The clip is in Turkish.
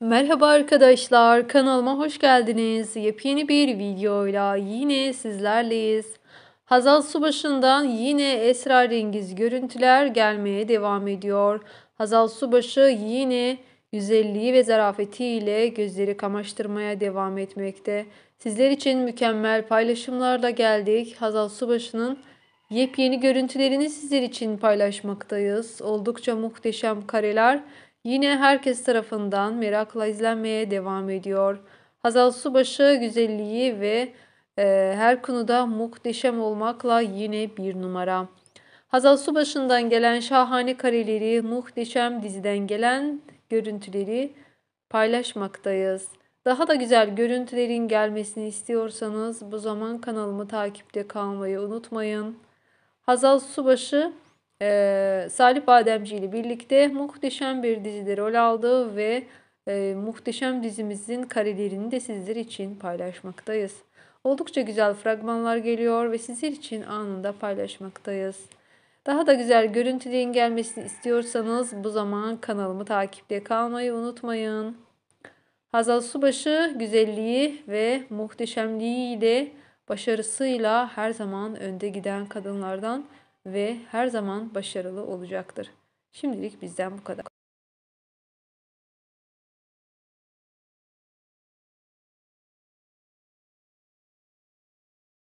Merhaba arkadaşlar kanalıma hoş geldiniz. Yepyeni bir videoyla yine sizlerleyiz. Hazal Subaşı'ndan yine esrarengiz görüntüler gelmeye devam ediyor. Hazal Subaşı yine güzelliği ve zarafetiyle gözleri kamaştırmaya devam etmekte. Sizler için mükemmel paylaşımlarla geldik. Hazal Subaşı'nın yepyeni görüntülerini sizler için paylaşmaktayız. Oldukça muhteşem kareler yine herkes tarafından merakla izlenmeye devam ediyor. Hazal Subaşı güzelliği ve e, her konuda muhteşem olmakla yine bir numara. Hazal Subaşı'ndan gelen şahane kareleri, muhteşem diziden gelen görüntüleri paylaşmaktayız. Daha da güzel görüntülerin gelmesini istiyorsanız bu zaman kanalımı takipte kalmayı unutmayın. Hazal Subaşı e, Salih Bademci ile birlikte muhteşem bir dizide rol aldı ve e, muhteşem dizimizin karelerini de sizler için paylaşmaktayız. Oldukça güzel fragmanlar geliyor ve sizler için anında paylaşmaktayız. Daha da güzel görüntülerin gelmesini istiyorsanız bu zaman kanalımı takipte kalmayı unutmayın. Hazal Subaşı güzelliği ve muhteşemliğiyle başarısıyla her zaman önde giden kadınlardan ve her zaman başarılı olacaktır. Şimdilik bizden bu kadar.